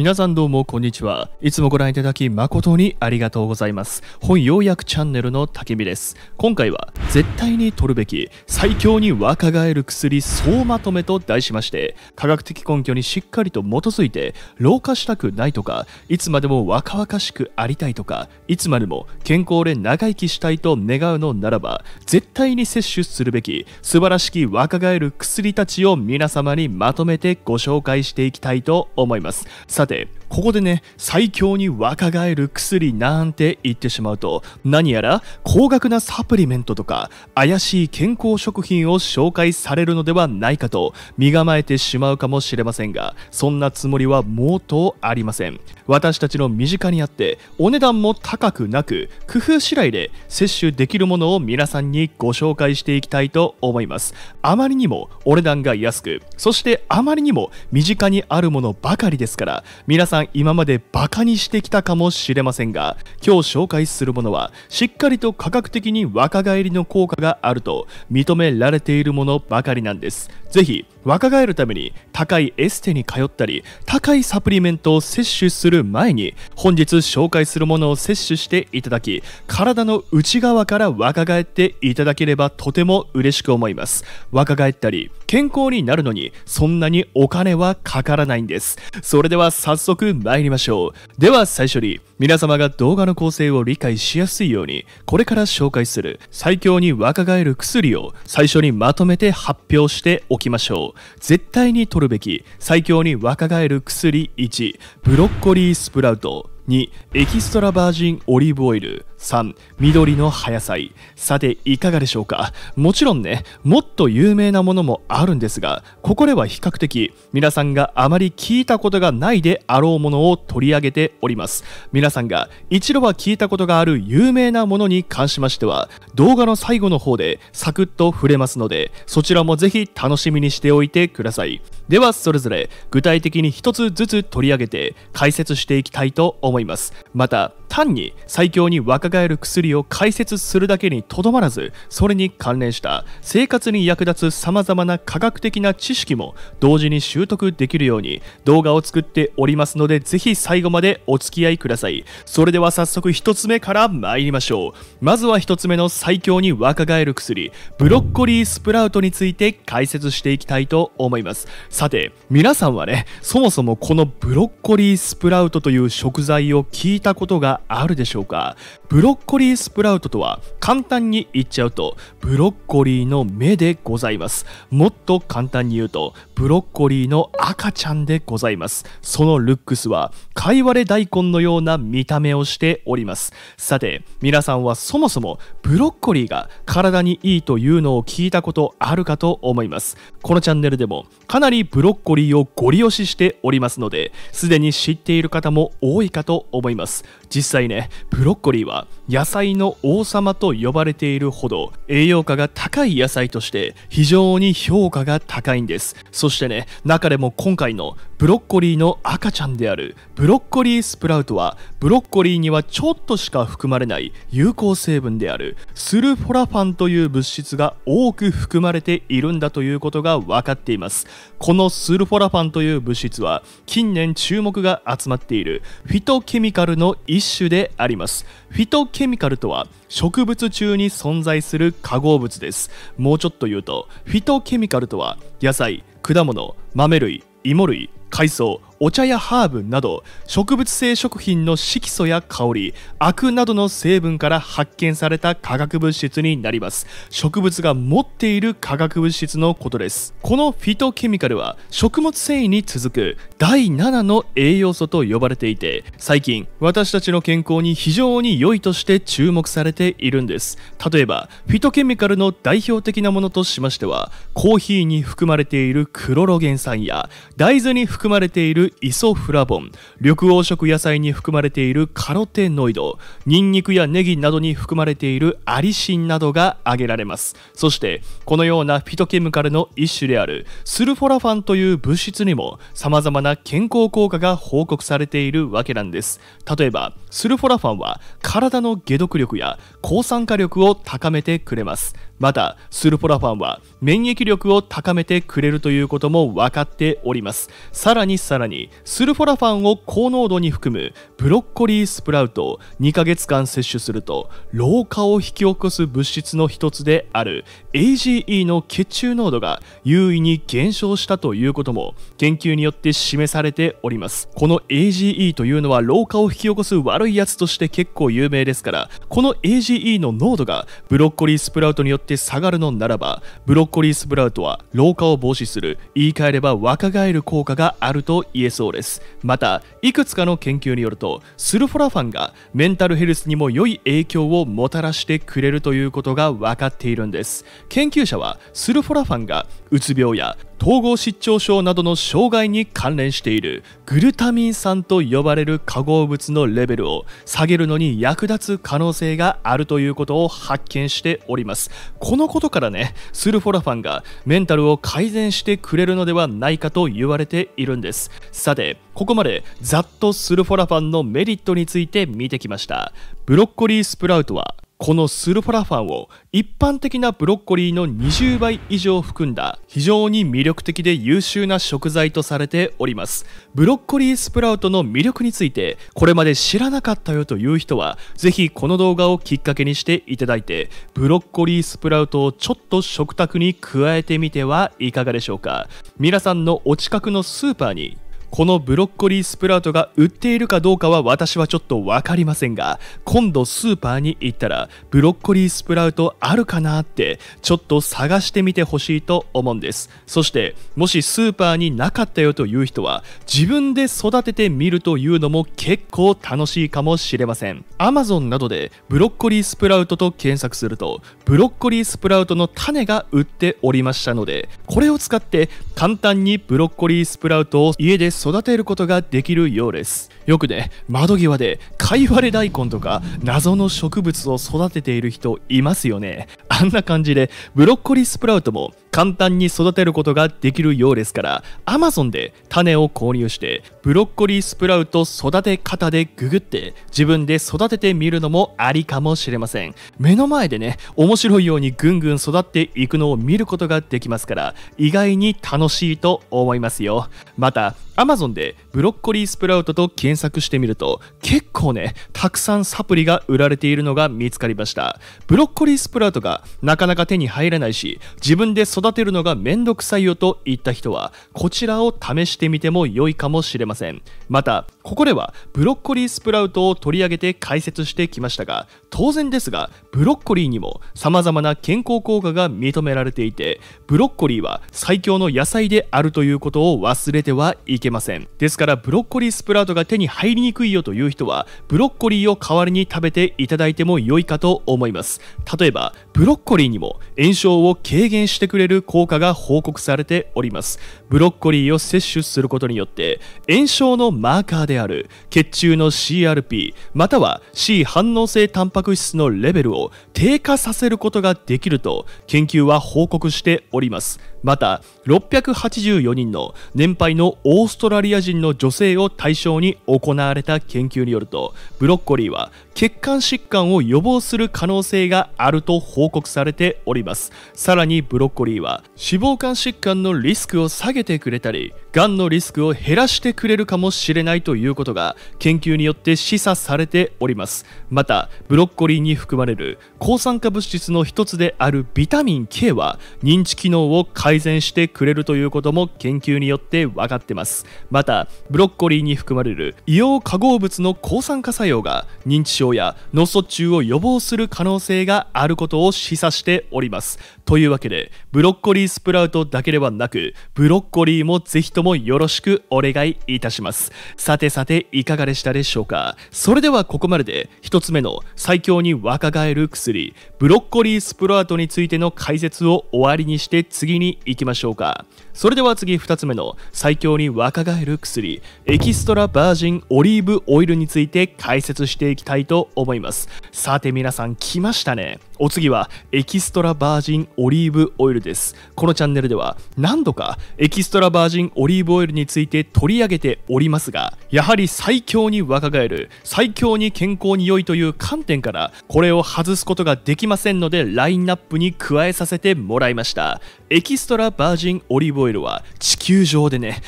皆さんどうもこんにちは。いつもご覧いただき誠にありがとうございます。本要約チャンネルの竹見です。今回は絶対に取るべき最強に若返る薬総まとめと題しまして、科学的根拠にしっかりと基づいて、老化したくないとか、いつまでも若々しくありたいとか、いつまでも健康で長生きしたいと願うのならば、絶対に摂取するべき素晴らしき若返る薬たちを皆様にまとめてご紹介していきたいと思います。さでここでね最強に若返る薬なんて言ってしまうと何やら高額なサプリメントとか怪しい健康食品を紹介されるのではないかと身構えてしまうかもしれませんがそんなつもりはもうとありません私たちの身近にあってお値段も高くなく工夫次第で摂取できるものを皆さんにご紹介していきたいと思いますあまりにもお値段が安くそしてあまりにも身近にあるものばかりですから皆さんさん今までバカにしてきたかもしれませんが今日紹介するものはしっかりと科学的に若返りの効果があると認められているものばかりなんですぜひ若返るために高いエステに通ったり高いサプリメントを摂取する前に本日紹介するものを摂取していただき体の内側から若返っていただければとても嬉しく思います若返ったり健康になるのにそんなにお金はかからないんです。それでは早速参りましょう。では最初に皆様が動画の構成を理解しやすいように、これから紹介する最強に若返る薬を最初にまとめて発表しておきましょう。絶対に取るべき最強に若返る薬1、ブロッコリースプラウト。2エキストラバージンオリーブオイル3緑の葉野菜さていかがでしょうかもちろんねもっと有名なものもあるんですがここでは比較的皆さんがあまり聞いたことがないであろうものを取り上げております皆皆さんが一度は聞いたことがある有名なものに関しましては動画の最後の方でサクッと触れますのでそちらもぜひ楽しみにしておいてくださいではそれぞれ具体的に1つずつ取り上げて解説していきたいと思いますまた単に最強に若返る薬を解説するだけにとどまらずそれに関連した生活に役立つさまざまな科学的な知識も同時に習得できるように動画を作っておりますのでぜひ最後までお付き合いくださいそれでは早速1つ目から参りましょうまずは1つ目の最強に若返る薬ブロッコリースプラウトについて解説していきたいと思いますさて皆さんはねそもそもこのブロッコリースプラウトという食材を聞いたことがあるでしょうかブロッコリースプラウトとは簡単に言っちゃうとブロッコリーの芽でございますもっと簡単に言うとブロッコリーの赤ちゃんでございますそのルックスはかいわれ大根のような見た目をしておりますさて皆さんはそもそもブロッコリーが体にいいというのを聞いたことあるかと思いますこのチャンネルでもかなりブロッコリーをゴリ押ししておりますのですでに知っている方も多いかと思います実際ねブロッコリーは野菜の王様と呼ばれているほど栄養価が高い野菜として非常に評価が高いんですそしてね中でも今回のブロッコリーの赤ちゃんであるブロッコリースプラウトはブロッコリーにはちょっとしか含まれない有効成分であるスルフォラファンという物質が多く含まれているんだということが分かっていますこのスルフォラファンという物質は近年注目が集まっているフィトケミカルの一種種でありますフィトケミカルとは植物中に存在する化合物ですもうちょっと言うとフィトケミカルとは野菜果物豆類芋類海藻お茶やハーブなど植物性食品の色素や香りアクなどの成分から発見された化学物質になります植物が持っている化学物質のことですこのフィトケミカルは食物繊維に続く第7の栄養素と呼ばれていて最近私たちの健康に非常に良いとして注目されているんです例えばフィトケミカルの代表的なものとしましてはコーヒーに含まれているクロロゲン酸や大豆に含まれているイソフラボン緑黄色野菜に含まれているカロテノイドニンニクやネギなどに含まれているアリシンなどが挙げられますそしてこのようなフィトケミカルの一種であるスルフォラファンという物質にも様々な健康効果が報告されているわけなんです例えばスルフォラファンは体の解毒力や抗酸化力を高めてくれます。また、スルフォラファンは免疫力を高めてくれるということも分かっております。さらにさらに、スルフォラファンを高濃度に含むブロッコリースプラウトを2ヶ月間摂取すると、老化を引き起こす物質の一つである AGE の血中濃度が優位に減少したということも研究によって示されております。この AGE というのは老化を引き起こす悪いやつとして結構有名ですからこの AGE の濃度がブロッコリースプラウトによって下がるのならばブロッコリースプラウトは老化を防止する言い換えれば若返る効果があると言えそうですまたいくつかの研究によるとスルフォラファンがメンタルヘルスにも良い影響をもたらしてくれるということが分かっているんです研究者はスルフォラファンがうつ病や統合失調症などの障害に関連しているグルタミン酸と呼ばれる化合物のレベルを下げるのに役立つ可能性があるということを発見しておりますこのことからねスルフォラファンがメンタルを改善してくれるのではないかと言われているんですさてここまでざっとスルフォラファンのメリットについて見てきましたブロッコリースプラウトはこのスルフォラファンを一般的なブロッコリーの20倍以上含んだ非常に魅力的で優秀な食材とされておりますブロッコリースプラウトの魅力についてこれまで知らなかったよという人はぜひこの動画をきっかけにしていただいてブロッコリースプラウトをちょっと食卓に加えてみてはいかがでしょうか皆さんのお近くのスーパーにこのブロッコリースプラウトが売っているかどうかは私はちょっと分かりませんが今度スーパーに行ったらブロッコリースプラウトあるかなってちょっと探してみてほしいと思うんですそしてもしスーパーになかったよという人は自分で育ててみるというのも結構楽しいかもしれませんアマゾンなどでブロッコリースプラウトと検索するとブロッコリースプラウトの種が売っておりましたのでこれを使って簡単にブロッコリースプラウトを家で育てることができるようですよくね窓際でカイワレ大根とか謎の植物を育てている人いますよねこんな感じでブロッコリースプラウトも簡単に育てることができるようですから Amazon で種を購入してブロッコリースプラウト育て方でググって自分で育ててみるのもありかもしれません目の前でね面白いようにぐんぐん育っていくのを見ることができますから意外に楽しいと思いますよまた Amazon でブロッコリースプラウトと検索してみると結構ねたくさんサプリが売られているのが見つかりましたブロッコリースプラウトがなかなか手に入らないし自分で育てるのがめんどくさいよといった人はこちらを試してみても良いかもしれませんまたここではブロッコリースプラウトを取り上げて解説してきましたが当然ですがブロッコリーにも様々な健康効果が認められていてブロッコリーは最強の野菜であるということを忘れてはいけませんですからブロッコリースプラウトが手に入りにくいよという人はブロッコリーを代わりに食べていただいても良いかと思います例えばブロッッコリーにも炎症を軽減してくれる効果が報告されておりますブロッコリーを摂取することによって炎症のマーカーである血中の CRP または C 反応性タンパク質のレベルを低下させることができると研究は報告しておりますまた684人の年配のオーストラリア人の女性を対象に行われた研究によるとブロッコリーは血管疾患を予防する可能性があると報告されておりますさらにブロッコリーは脂肪肝疾患のリスクを下げてくれたりがんのリスクを減らしてくれるかもしれないということが研究によって示唆されておりますまたブロッコリーに含まれる抗酸化物質の一つであるビタミン K は認知機能を回改善してくれるということも研究によって分かってますまたブロッコリーに含まれる硫黄化合物の抗酸化作用が認知症や脳卒中を予防する可能性があることを示唆しておりますというわけでブロッコリースプラウトだけではなくブロッコリーもぜひともよろしくお願いいたしますさてさていかがでしたでしょうかそれではここまでで1つ目の最強に若返る薬ブロッコリースプラウトについての解説を終わりにして次に行きましょうかそれでは次2つ目の最強に若返る薬エキストラバージンオリーブオイルについて解説していきたいと思いますさて皆さん来ましたねお次はエキストラバージンオリーブオイルです。このチャンネルでは何度かエキストラバージンオリーブオイルについて取り上げておりますが、やはり最強に若返る、最強に健康に良いという観点からこれを外すことができませんのでラインナップに加えさせてもらいました。エキストラバージンオリーブオイルは地球上でね、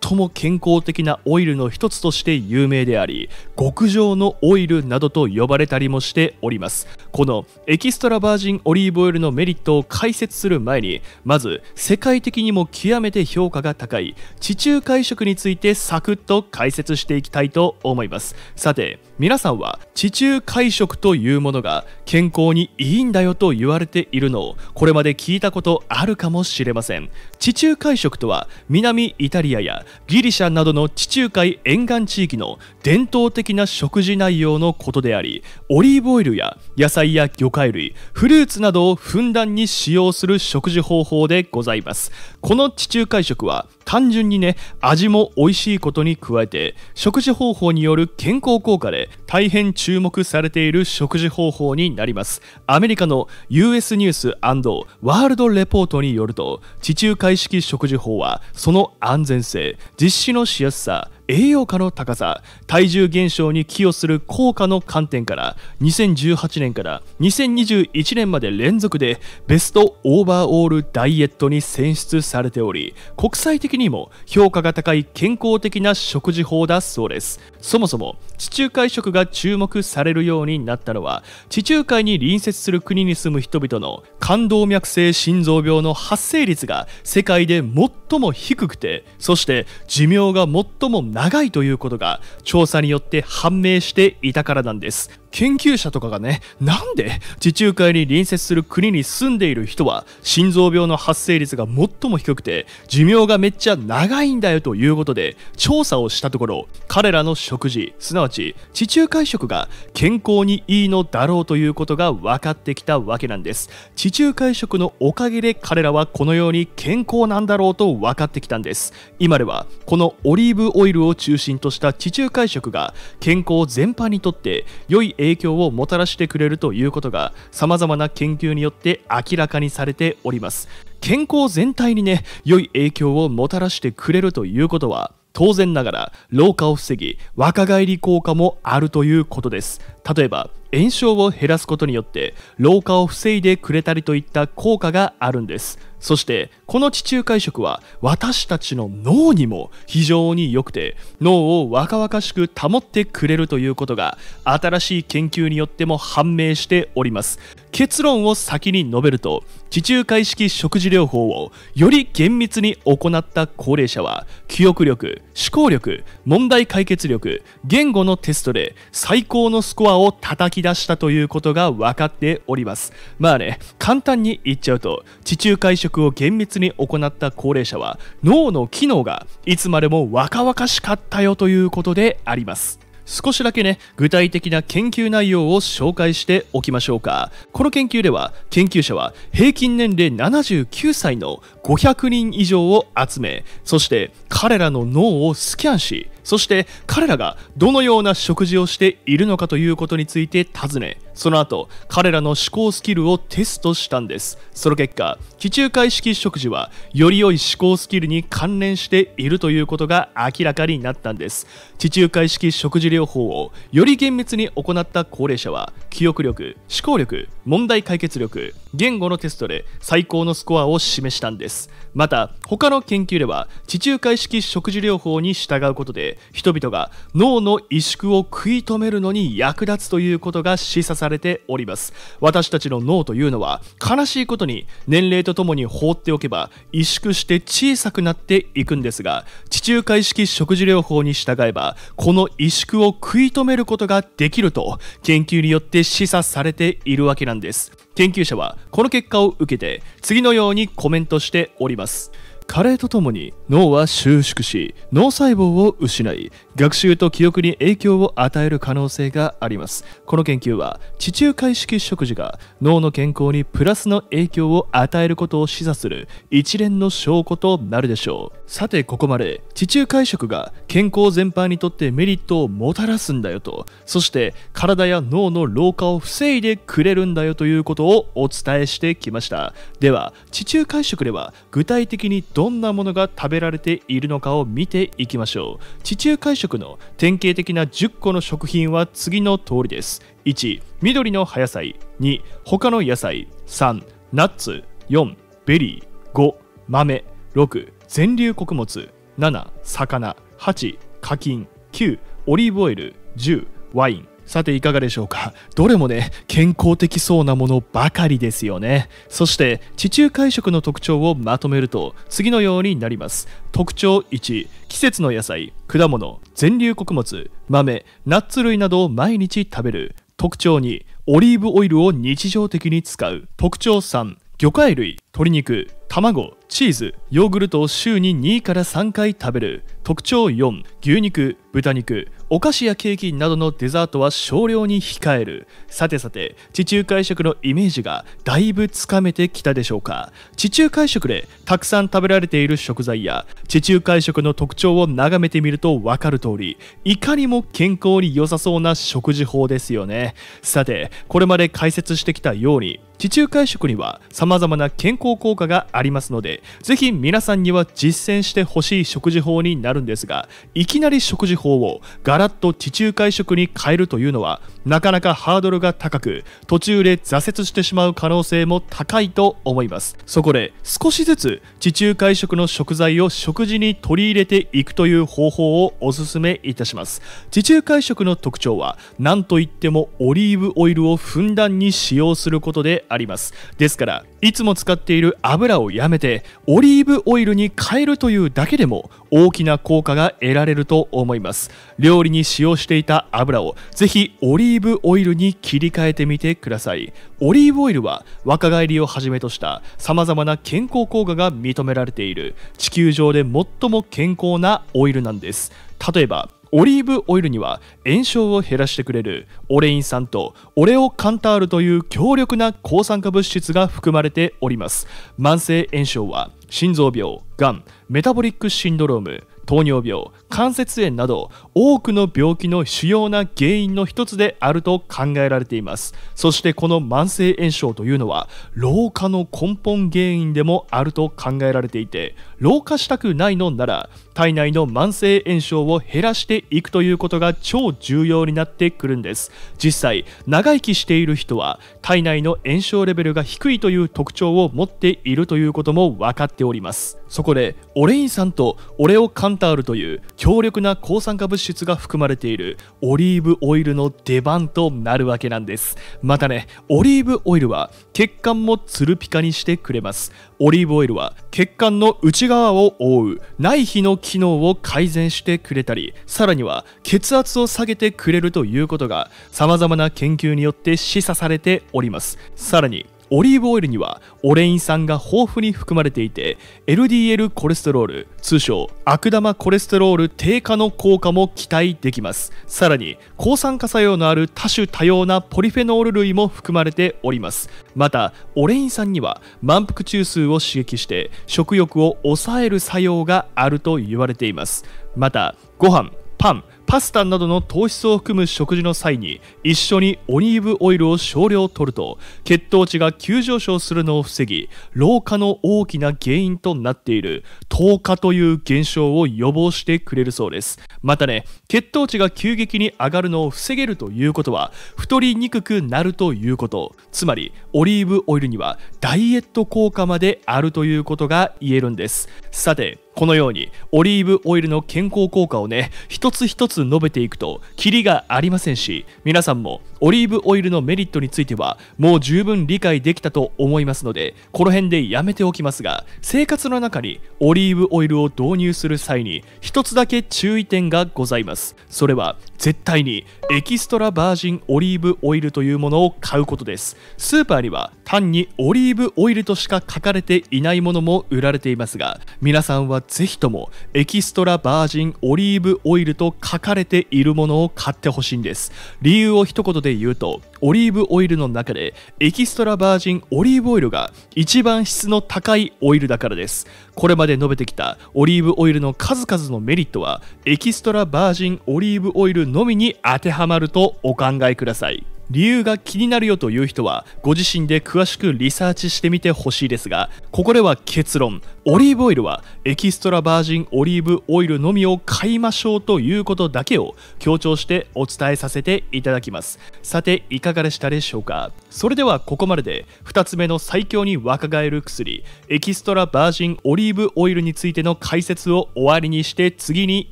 最も健康的なオイルの一つとして有名であり、極上のオイルなどと呼ばれたりもしております。このエキキストラバージンオリーブオイルのメリットを解説する前にまず世界的にも極めて評価が高い地中海食についてサクッと解説していきたいと思いますさて皆さんは地中海食というものが健康にいいんだよと言われているのをこれまで聞いたことあるかもしれません地中海食とは南イタリアやギリシャなどの地中海沿岸地域の伝統的な食事内容のことでありオリーブオイルや野菜や魚介類フルーツなどをふんだんに使用する食事方法でございますこの地中海食は単純にね味も美味しいことに加えて食事方法による健康効果で大変注目されている食事方法になりますアメリカの US ニュースワールドレポートによると地中海式食事法はその安全性実施のしやすさ栄養価の高さ体重減少に寄与する効果の観点から2018年から2021年まで連続でベストオーバーオールダイエットに選出されており国際的にも評価が高い健康的な食事法だそうですそもそも地中海食が注目されるようになったのは地中海に隣接する国に住む人々の冠動脈性心臓病の発生率が世界で最も低くてそして寿命が最も長い長いということが調査によって判明していたからなんです研究者とかがね、なんで地中海に隣接する国に住んでいる人は心臓病の発生率が最も低くて寿命がめっちゃ長いんだよということで調査をしたところ彼らの食事、すなわち地中海食が健康にいいのだろうということが分かってきたわけなんです。地中海食のおかげで彼らはこのように健康なんだろうと分かってきたんです。今ではこのオリーブオイルを中心とした地中海食が健康全般にとって良い影響をもたらしてくれるということが様々な研究によって明らかにされております健康全体にね良い影響をもたらしてくれるということは当然ながら老化を防ぎ若返り効果もあるということです例えば炎症を減らすことによって老化を防いでくれたりといった効果があるんですそしてこの地中海食は私たちの脳にも非常に良くて脳を若々しく保ってくれるということが新しい研究によっても判明しております結論を先に述べると地中海式食事療法をより厳密に行った高齢者は記憶力思考力問題解決力言語のテストで最高のスコアを叩き出したということが分かっておりますまあね簡単に言っちゃうと地中海食を厳密にに行った高齢者は脳の機能がいつまでも若々しかったよということであります少しだけね具体的な研究内容を紹介しておきましょうかこの研究では研究者は平均年齢79歳の500人以上を集めそして彼らの脳をスキャンしそして彼らがどのような食事をしているのかということについて尋ねその後彼らの思考スキルをテストしたんですその結果地中海式食事はより良い思考スキルに関連しているということが明らかになったんです地中海式食事療法をより厳密に行った高齢者は記憶力思考力問題解決力言語のテストで最高のスコアを示したんですまた他の研究では地中海式食事療法に従うことで人々が脳の萎縮を食い止めるのに役立つということが示唆されております私たちの脳というのは悲しいことに年齢とともに放っておけば萎縮して小さくなっていくんですが地中海式食事療法に従えばこの萎縮を食い止めることができると研究によって示唆されているわけなんです研究者はこの結果を受けて次のようにコメントしております加齢とともに脳は収縮し脳細胞を失い学習と記憶に影響を与える可能性がありますこの研究は地中海式食事が脳の健康にプラスの影響を与えることを示唆する一連の証拠となるでしょうさてここまで地中海食が健康全般にとってメリットをもたらすんだよとそして体や脳の老化を防いでくれるんだよということをお伝えしてきましたでは地中海食では具体的にどどんなものが食べられているのかを見ていきましょう地中海食の典型的な10個の食品は次の通りです1緑の葉野菜2他の野菜3ナッツ4ベリー5豆6全粒穀物7魚8課金9オリーブオイル10ワインさていかがでしょうかどれもね健康的そうなものばかりですよねそして地中海食の特徴をまとめると次のようになります特徴1季節の野菜果物全粒穀物豆ナッツ類などを毎日食べる特徴2オリーブオイルを日常的に使う特徴3魚介類鶏肉卵チーズヨーグルトを週に2から3回食べる特徴4牛肉豚肉お菓子やケーキなどのデザートは少量に控えるさてさて地中海食のイメージがだいぶつかめてきたでしょうか地中海食でたくさん食べられている食材や地中海食の特徴を眺めてみると分かる通りいかにも健康に良さそうな食事法ですよねさてこれまで解説してきたように地中海食には様々な健康効果があありますのでぜひ皆さんには実践してほしい食事法になるんですがいきなり食事法をガラッと地中海食に変えるというのはなかなかハードルが高く途中で挫折してしまう可能性も高いと思いますそこで少しずつ地中海食の食材を食事に取り入れていくという方法をおすすめいたします地中海食の特徴はなんといってもオリーブオイルをふんだんに使用することでありますですからいつも使っている油をやめてオリーブオイルに変えるというだけでも大きな効果が得られると思います料理に使用していた油をぜひオリーブオイルに切り替えてみてくださいオリーブオイルは若返りをはじめとした様々な健康効果が認められている地球上で最も健康なオイルなんです例えばオリーブオイルには炎症を減らしてくれるオレイン酸とオレオカンタールという強力な抗酸化物質が含まれております慢性炎症は心臓病がんメタボリックシンドローム糖尿病関節炎など多くの病気の主要な原因の一つであると考えられていますそしてこの慢性炎症というのは老化の根本原因でもあると考えられていて老化したくないのなら体内の慢性炎症を減らしていくということが超重要になってくるんです実際長生きしている人は体内の炎症レベルが低いという特徴を持っているということも分かっておりますそこでオレインさんと俺を鑑タールという強力な抗酸化物質が含まれているオリーブオイルの出番となるわけなんですまたねオリーブオイルは血管もツルピカにしてくれますオリーブオイルは血管の内側を覆う内皮の機能を改善してくれたりさらには血圧を下げてくれるということが様々な研究によって示唆されておりますさらにオリーブオイルにはオレイン酸が豊富に含まれていて LDL コレステロール通称悪玉コレステロール低下の効果も期待できますさらに抗酸化作用のある多種多様なポリフェノール類も含まれておりますまたオレイン酸には満腹中枢を刺激して食欲を抑える作用があると言われていますまたご飯パンパスタなどの糖質を含む食事の際に一緒にオリーブオイルを少量取ると血糖値が急上昇するのを防ぎ老化の大きな原因となっている糖化という現象を予防してくれるそうですまたね血糖値が急激に上がるのを防げるということは太りにくくなるということつまりオリーブオイルにはダイエット効果まであるということが言えるんですさてこのようにオリーブオイルの健康効果をね一つ一つ述べていくとキリがありませんし皆さんもオリーブオイルのメリットについてはもう十分理解できたと思いますのでこの辺でやめておきますが生活の中にオリーブオイルを導入する際に一つだけ注意点がございますそれは絶対にエキストラバージンオリーブオイルというものを買うことですスーパーには単にオリーブオイルとしか書かれていないものも売られていますが皆さんはぜひともエキストラバージンオリーブオイルと書かれているものを買ってほしいんです理由を一言で言うとオリーブオイルの中でエキストラバージンオリーブオイルが一番質の高いオイルだからですこれまで述べてきたオリーブオイルの数々のメリットはエキストラバージンオリーブオイルのみに当てはまるとお考えください理由が気になるよという人はご自身で詳しくリサーチしてみてほしいですがここでは結論オリーブオイルはエキストラバージンオリーブオイルのみを買いましょうということだけを強調してお伝えさせていただきますさていかがでしたでしょうかそれではここまでで2つ目の最強に若返る薬エキストラバージンオリーブオイルについての解説を終わりにして次に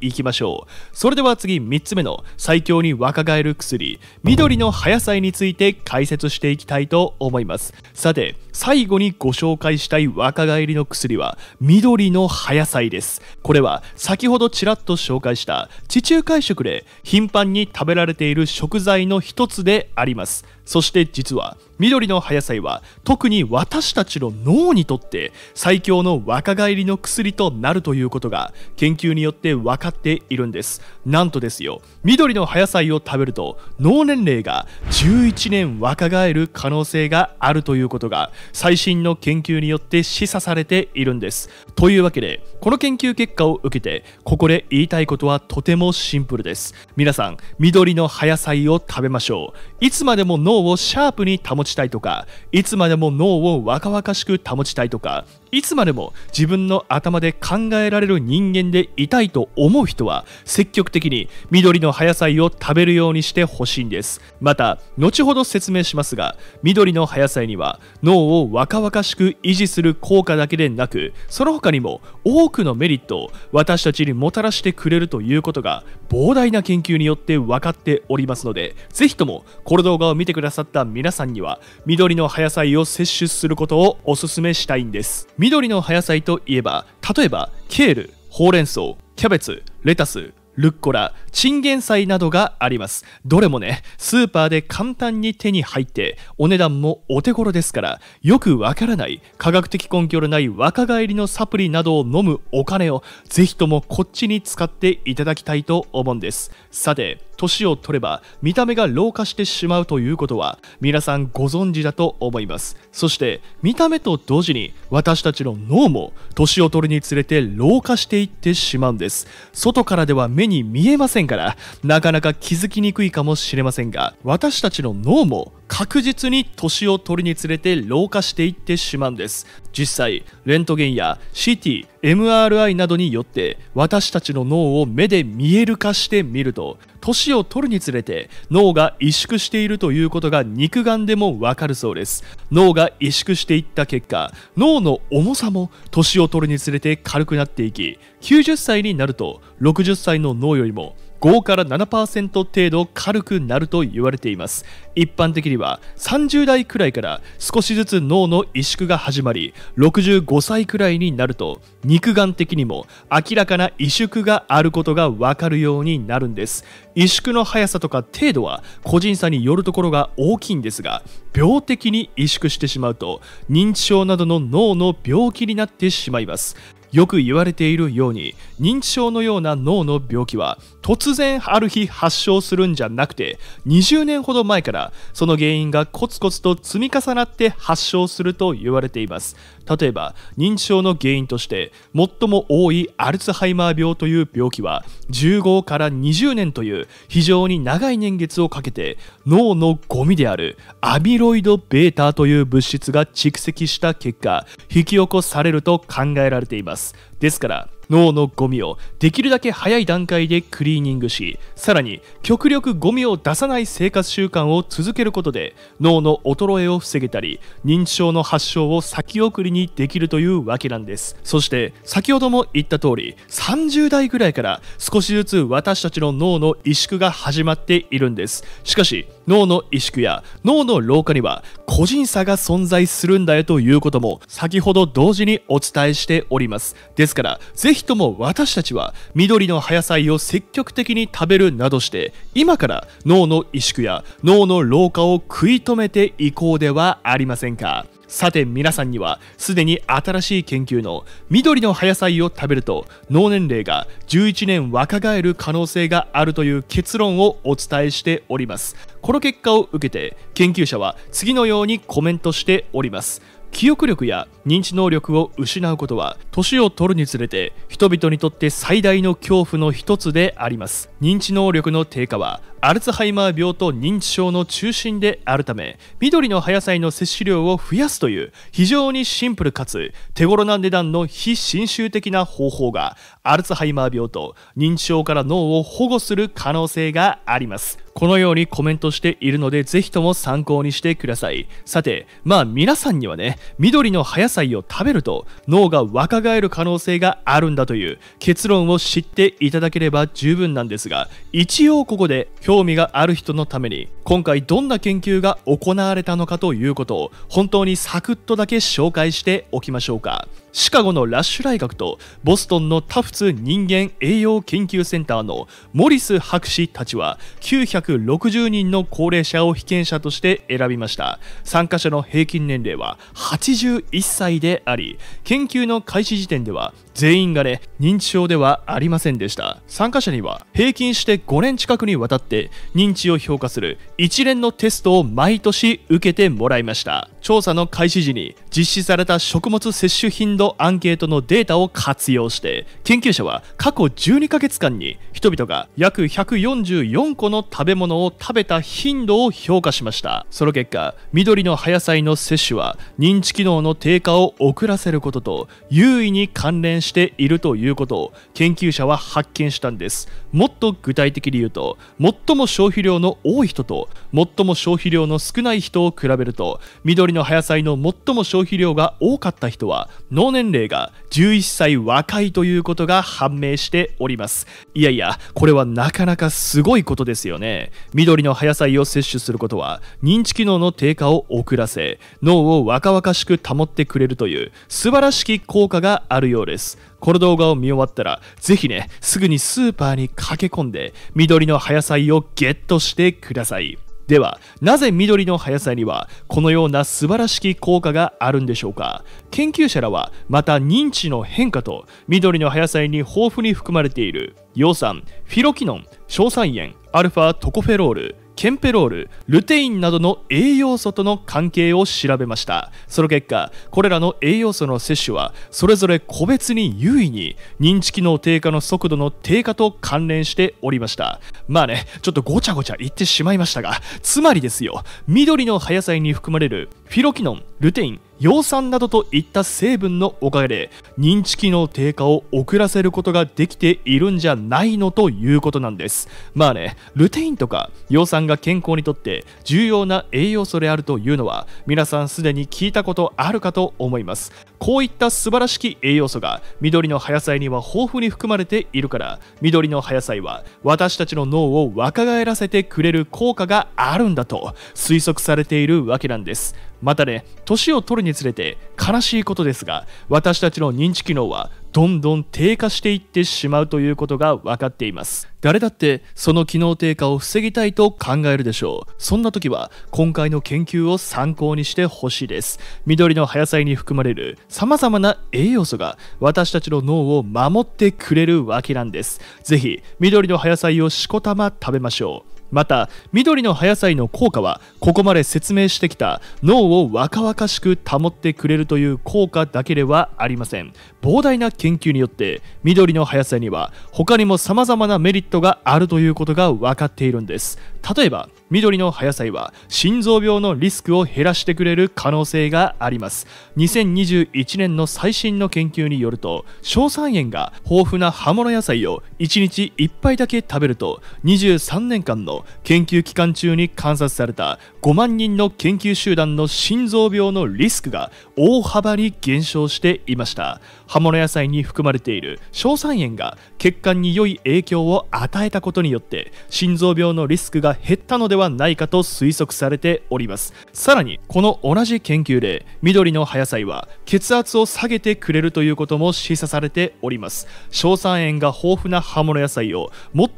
行きましょうそれでは次3つ目の最強に若返る薬緑の速さ際について解説していきたいと思います。さて、最後にご紹介したい若返りの薬は緑の葉野菜ですこれは先ほどちらっと紹介した地中海食で頻繁に食べられている食材の一つでありますそして実は緑の葉野菜は特に私たちの脳にとって最強の若返りの薬となるということが研究によって分かっているんですなんとですよ緑の葉野菜を食べると脳年齢が11年若返る可能性があるということが最新の研究によって示唆されているんです。というわけで、この研究結果を受けて、ここで言いたいことはとてもシンプルです。皆さん、緑の葉野菜を食べましょう。いつまでも脳をシャープに保ちたいとか、いつまでも脳を若々しく保ちたいとか、いつまでも自分の頭で考えられる人間でいたいと思う人は積極的に緑の葉野菜を食べるようにしてほしいんですまた後ほど説明しますが緑の葉野菜には脳をを若々しく維持する効果だけでなくその他にも多くのメリットを私たちにもたらしてくれるということが膨大な研究によって分かっておりますのでぜひともこの動画を見てくださった皆さんには緑の葉野菜を摂取することをおすすめしたいんです緑の葉野菜といえば例えばケールほうれん草キャベツレタスルッコラ、チンゲン菜などがあります。どれもね、スーパーで簡単に手に入って、お値段もお手頃ですから、よくわからない、科学的根拠のない若返りのサプリなどを飲むお金を、ぜひともこっちに使っていただきたいと思うんです。さて、年を取れば見た目が老化してしまうということは皆さんご存知だと思いますそして見た目と同時に私たちの脳も年を取るにつれて老化していってしまうんです外からでは目に見えませんからなかなか気づきにくいかもしれませんが私たちの脳も確実に年を取るにつれて老化していってしまうんです実際レントゲンや CT、MRI などによって私たちの脳を目で見える化してみると年を取るにつれて脳が萎縮しているということが肉眼でもわかるそうです脳が萎縮していった結果脳の重さも年を取るにつれて軽くなっていき90歳になると60歳の脳よりも5から7%程度軽くなると言われています一般的には30代くらいから少しずつ脳の萎縮が始まり65歳くらいになると肉眼的にも明らかな萎縮があることがわかるようになるんです萎縮の速さとか程度は個人差によるところが大きいんですが病的に萎縮してしまうと認知症などの脳の病気になってしまいますよく言われているように認知症のような脳の病気は突然ある日発症するんじゃなくて20年ほど前からその原因がコツコツと積み重なって発症すると言われています例えば認知症の原因として最も多いアルツハイマー病という病気は15から20年という非常に長い年月をかけて脳のゴミであるアミロイド β という物質が蓄積した結果引き起こされると考えられていますですから脳のゴミをできるだけ早い段階でクリーニングしさらに極力ゴミを出さない生活習慣を続けることで脳の衰えを防げたり認知症の発症を先送りにできるというわけなんですそして先ほども言った通り30代ぐらいから少しずつ私たちの脳の萎縮が始まっているんですしかし脳の萎縮や脳の老化には個人差が存在するんだよということも先ほど同時にお伝えしておりますですからぜひひとも私たちは緑の葉野菜を積極的に食べるなどして今から脳の萎縮や脳の老化を食い止めていこうではありませんかさて皆さんにはすでに新しい研究の緑の葉野菜を食べると脳年齢が11年若返る可能性があるという結論をお伝えしておりますこの結果を受けて研究者は次のようにコメントしております記憶力や認知能力を失うことは年を取るにつれて人々にとって最大の恐怖の一つであります認知能力の低下はアルツハイマー病と認知症の中心であるため緑の葉野菜の摂取量を増やすという非常にシンプルかつ手頃な値段の非侵襲的な方法がアルツハイマー病と認知症から脳を保護する可能性がありますこのようにコメントしているのでぜひとも参考にしてくださいさてまあ皆さんにはね緑の葉野菜を食べると脳が若返る可能性があるんだという結論を知っていただければ十分なんですが一応ここで興味がある人のために今回どんな研究が行われたのかということを本当にサクッとだけ紹介しておきましょうかシカゴのラッシュ大学とボストンのタフツ人間栄養研究センターのモリス博士たちは960人の高齢者を被験者として選びました参加者の平均年齢は81歳であり研究の開始時点では全員がね認知症ではありませんでした参加者には平均して5年近くにわたって認知を評価する一連のテストを毎年受けてもらいました調査の開始時に実施された食物摂取頻度とアンケートのデータを活用して研究者は過去12ヶ月間に人々が約144個の食べ物を食べた頻度を評価しましたその結果緑の葉野菜の摂取は認知機能の低下を遅らせることと優位に関連しているということを研究者は発見したんですもっと具体的に言うと最も消費量の多い人と最も消費量の少ない人を比べると緑の葉野菜の最も消費量が多かった人は脳脳年齢が11歳若いということが判明しておりますいやいやこれはなかなかすごいことですよね緑の葉野菜を摂取することは認知機能の低下を遅らせ脳を若々しく保ってくれるという素晴らしき効果があるようですこの動画を見終わったら、ぜひね、すぐにスーパーに駆け込んで、緑の葉野菜をゲットしてください。ではなぜ緑の葉野菜にはこのような素晴らしき効果があるんでしょうか研究者らはまた認知の変化と緑の葉野菜に豊富に含まれている葉酸フィロキノン硝酸塩アルファトコフェロールケンペロールルテインなどの栄養素との関係を調べましたその結果これらの栄養素の摂取はそれぞれ個別に優位に認知機能低下の速度の低下と関連しておりましたまあねちょっとごちゃごちゃ言ってしまいましたがつまりですよ緑の葉野菜に含まれるフィロキノンルテイン葉酸などといった成分のおかげで認知機能低下を遅らせることができているんじゃないのということなんですまあねルテインとか葉酸が健康にとって重要な栄養素であるというのは皆さんすでに聞いたことあるかと思いますこういった素晴らしき栄養素が緑の葉野菜には豊富に含まれているから緑の葉野菜は私たちの脳を若返らせてくれる効果があるんだと推測されているわけなんですまたね年を取るにつれて悲しいことですが私たちの認知機能はどんどん低下していってしまうということが分かっています誰だってその機能低下を防ぎたいと考えるでしょうそんな時は今回の研究を参考にしてほしいです緑の葉野菜に含まれる様々な栄養素が私たちの脳を守ってくれるわけなんです是非緑の葉野菜をしこたま食べましょうまた緑の葉野菜の効果はここまで説明してきた脳を若々しく保ってくれるという効果だけではありません膨大な研究によって緑の葉野菜には他にも様々なメリットがあるということが分かっているんです例えば緑の葉野菜は心臓病のリスクを減らしてくれる可能性があります2021年の最新の研究によると硝酸塩が豊富な葉物野菜を1日1杯だけ食べると23年間の研究期間中に観察された5万人の研究集団の心臓病のリスクが大幅に減少していました葉物野菜に含まれている硝酸塩が血管に良い影響を与えたことによって心臓病のリスクが減ったのではないかと推測されておりますさらにこの同じ研究で緑の葉野菜は血圧を下げてくれるということも示唆されております硝酸塩が豊富な葉物野菜を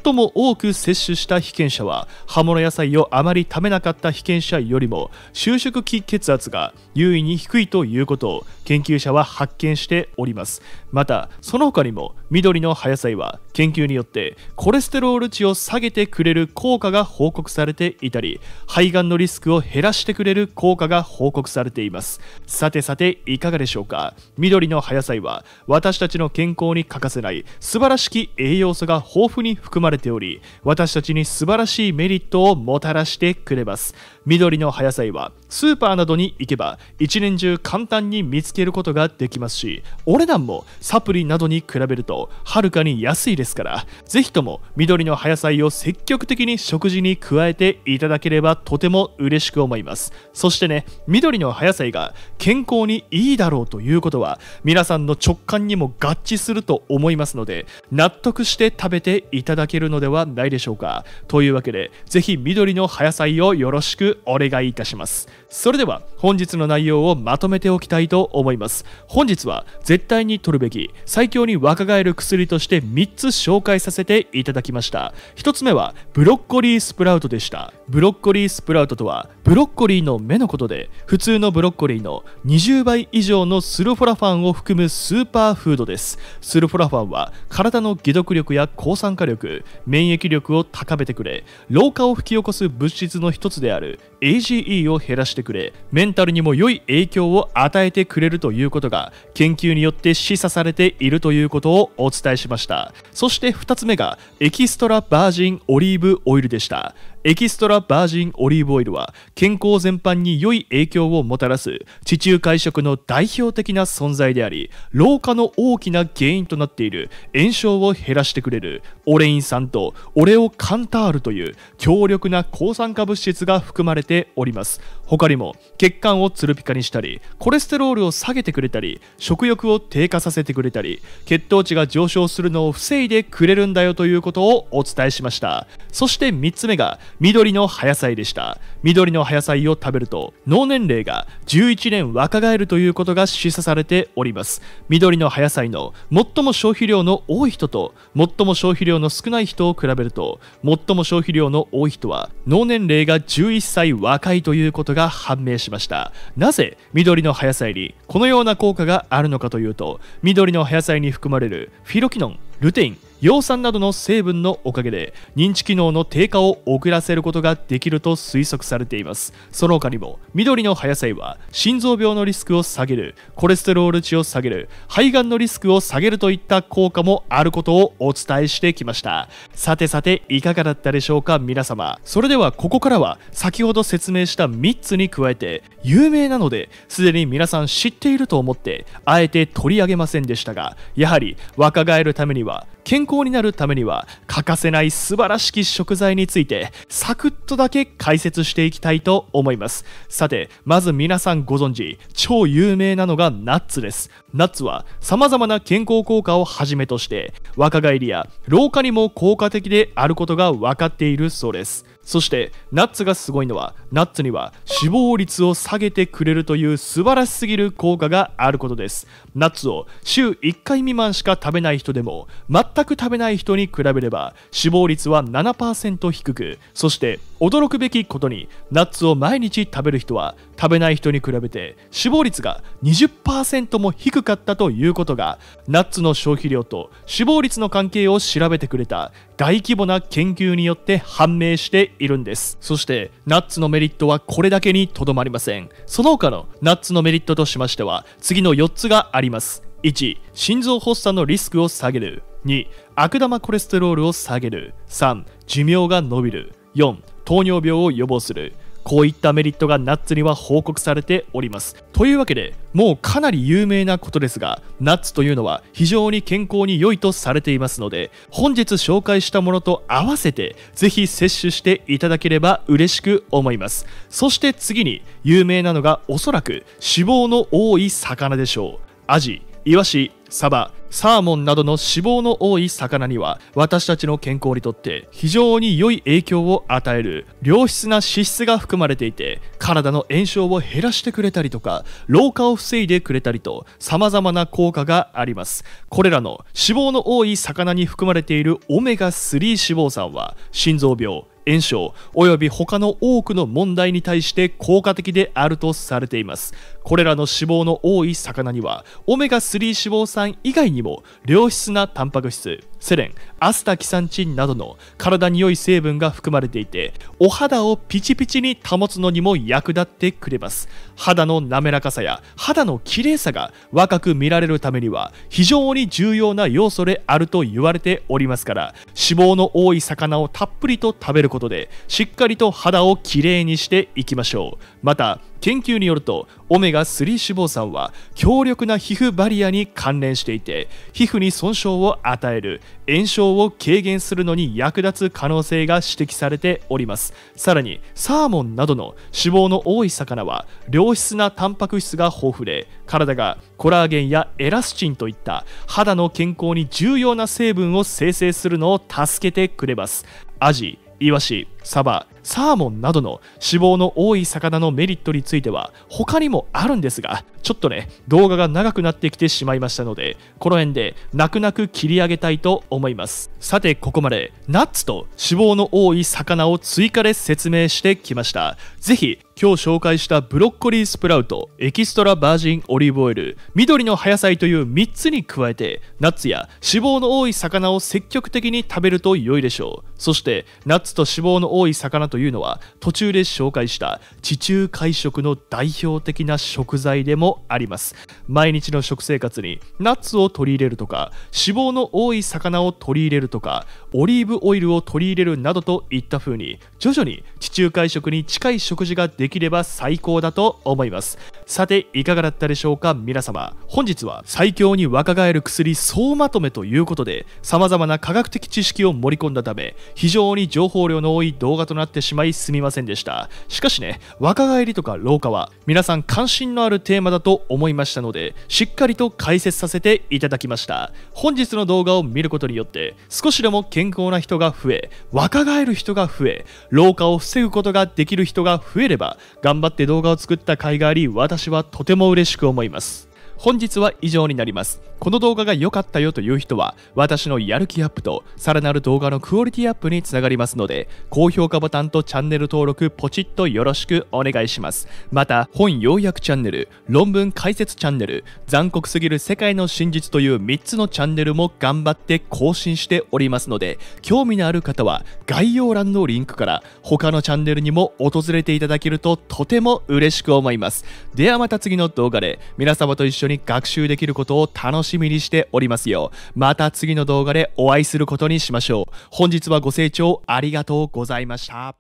最も多く摂取した被験者は葉物野菜をあまり食べなかった被験者よりも収縮期血圧が優位に低いということを研究者は発見しておりますますまたその他にも緑の葉野菜は研究によってコレステロール値を下げてくれる効果が報告されていたり肺がんのリスクを減らしてくれる効果が報告されていますさてさていかがでしょうか緑の葉野菜は私たちの健康に欠かせない素晴らしき栄養素が豊富に含まれており私たちに素晴らしいメリットをもたらしてくれます緑の葉野菜はスーパーなどに行けば一年中簡単に見つけることができますしお値段もサプリなどに比べるとはるかに安いですから、ぜひとも緑の葉野菜を積極的に食事に加えていただければとても嬉しく思います。そしてね、緑の葉野菜が健康にいいだろうということは、皆さんの直感にも合致すると思いますので、納得して食べていただけるのではないでしょうか。というわけで、ぜひ緑の葉野菜をよろしくお願いいたします。それでは、本日の内容をまとめておきたいと思います。本日は、絶対に取るべき、最強に若返るる薬として3つ紹介させていただきました1つ目はブロッコリースプラウトでしたブロッコリースプラウトとはブロッコリーの芽のことで普通のブロッコリーの20倍以上のスルフォラファンを含むスーパーフードですスルフォラファンは体の解毒力や抗酸化力免疫力を高めてくれ老化を引き起こす物質の一つである AGE を減らしてくれメンタルにも良い影響を与えてくれるということが研究によって示唆されているということをお伝えしましたそして2つ目がエキストラバージンオリーブオイルでしたエキストラバージンオリーブオイルは健康全般に良い影響をもたらす地中海食の代表的な存在であり老化の大きな原因となっている炎症を減らしてくれるオレイン酸とオレオカンタールという強力な抗酸化物質が含まれております他にも血管をつるピカにしたりコレステロールを下げてくれたり食欲を低下させてくれたり血糖値が上昇するのを防いでくれるんだよということをお伝えしましたそして3つ目が緑の葉野菜でした緑の葉野菜を食べると脳年齢が11年若返るということが示唆されております緑の葉野菜の最も消費量の多い人と最も消費量の少ない人を比べると最も消費量の多い人は脳年齢が11歳若いということがが判明しましたなぜ緑の葉野菜にこのような効果があるのかというと緑の葉野菜に含まれるフィロキノンルテイン葉酸などの成分のおかげで認知機能の低下を遅らせることができると推測されていますその他にも緑の葉野菜は心臓病のリスクを下げるコレステロール値を下げる肺がんのリスクを下げるといった効果もあることをお伝えしてきましたさてさていかがだったでしょうか皆様それではここからは先ほど説明した3つに加えて有名なのですでに皆さん知っていると思ってあえて取り上げませんでしたがやはり若返るためには健康になるためには欠かせない素晴らしき食材についてサクッとだけ解説していきたいと思いますさてまず皆さんご存知超有名なのがナッツですナッツは様々な健康効果をはじめとして若返りや老化にも効果的であることが分かっているそうですそしてナッツがすごいのはナッツには死亡率を下げてくれるという素晴らしすぎる効果があることですナッツを週1回未満しか食べない人でも全く食べない人に比べれば死亡率は7%低くそして驚くべきことにナッツを毎日食べる人は食べない人に比べて死亡率が20%も低かったということがナッツの消費量と死亡率の関係を調べてくれた大規模な研究によって判明しているんですそしてナッツのメリットはこれだけにとどまりませんその他のナッツのメリットとしましては次の4つがあります1心臓発作のリスクを下げる2悪玉コレステロールを下げる3寿命が伸びる4糖尿病を予防するこういったメリットがナッツには報告されておりますというわけでもうかなり有名なことですがナッツというのは非常に健康に良いとされていますので本日紹介したものと合わせてぜひ摂取していただければ嬉しく思いますそして次に有名なのがおそらく脂肪の多い魚でしょうアジイワシサバサーモンなどの脂肪の多い魚には私たちの健康にとって非常に良い影響を与える良質な脂質が含まれていて体の炎症を減らしてくれたりとか老化を防いでくれたりと様々な効果がありますこれらの脂肪の多い魚に含まれているオメガ3脂肪酸は心臓病炎症及び他の多くの問題に対して効果的であるとされていますこれらの脂肪の多い魚にはオメガ3脂肪酸以外にも良質なタンパク質セレン、アスタキサンチンなどの体に良い成分が含まれていて、お肌をピチピチに保つのにも役立ってくれます。肌の滑らかさや肌の綺麗さが若く見られるためには非常に重要な要素であると言われておりますから、脂肪の多い魚をたっぷりと食べることで、しっかりと肌をきれいにしていきましょう。また、研究によるとオメガ3脂肪酸は強力な皮膚バリアに関連していて皮膚に損傷を与える炎症を軽減するのに役立つ可能性が指摘されておりますさらにサーモンなどの脂肪の多い魚は良質なタンパク質が豊富で体がコラーゲンやエラスチンといった肌の健康に重要な成分を生成するのを助けてくれますアジイワシサバサーモンなどの脂肪の多い魚のメリットについては他にもあるんですがちょっとね動画が長くなってきてしまいましたのでこの辺で泣く泣く切り上げたいと思いますさてここまでナッツと脂肪の多い魚を追加で説明してきました是非今日紹介したブロッコリースプラウトエキストラバージンオリーブオイル緑の葉野菜という3つに加えてナッツや脂肪の多い魚を積極的に食べると良いでしょうそしてナッツと脂肪の多い魚というのは途中で紹介した地中海食の代表的な食材でもあります毎日の食生活にナッツを取り入れるとか脂肪の多い魚を取り入れるとかオリーブオイルを取り入れるなどといった風に徐々に地中海食に近い食事ができれば最高だと思いますさていかがだったでしょうか皆様本日は最強に若返る薬総まとめということで様々な科学的知識を盛り込んだため非常に情報量の多い動画となってしまいすみませんでしたしかしね若返りとか老化は皆さん関心のあるテーマだと思いましたのでしっかりと解説させていただきました本日の動画を見ることによって少しでも健康な人が増え若返る人が増え老化を防ぐことができる人が増えれば頑張って動画を作った甲斐があり私はとても嬉しく思います本日は以上になります。この動画が良かったよという人は、私のやる気アップと、さらなる動画のクオリティアップにつながりますので、高評価ボタンとチャンネル登録、ポチッとよろしくお願いします。また、本要約チャンネル、論文解説チャンネル、残酷すぎる世界の真実という3つのチャンネルも頑張って更新しておりますので、興味のある方は概要欄のリンクから他のチャンネルにも訪れていただけるととても嬉しく思います。ではまた次の動画で皆様と一緒にに学習できることを楽しみにしておりますよ。また次の動画でお会いすることにしましょう。本日はご清聴ありがとうございました。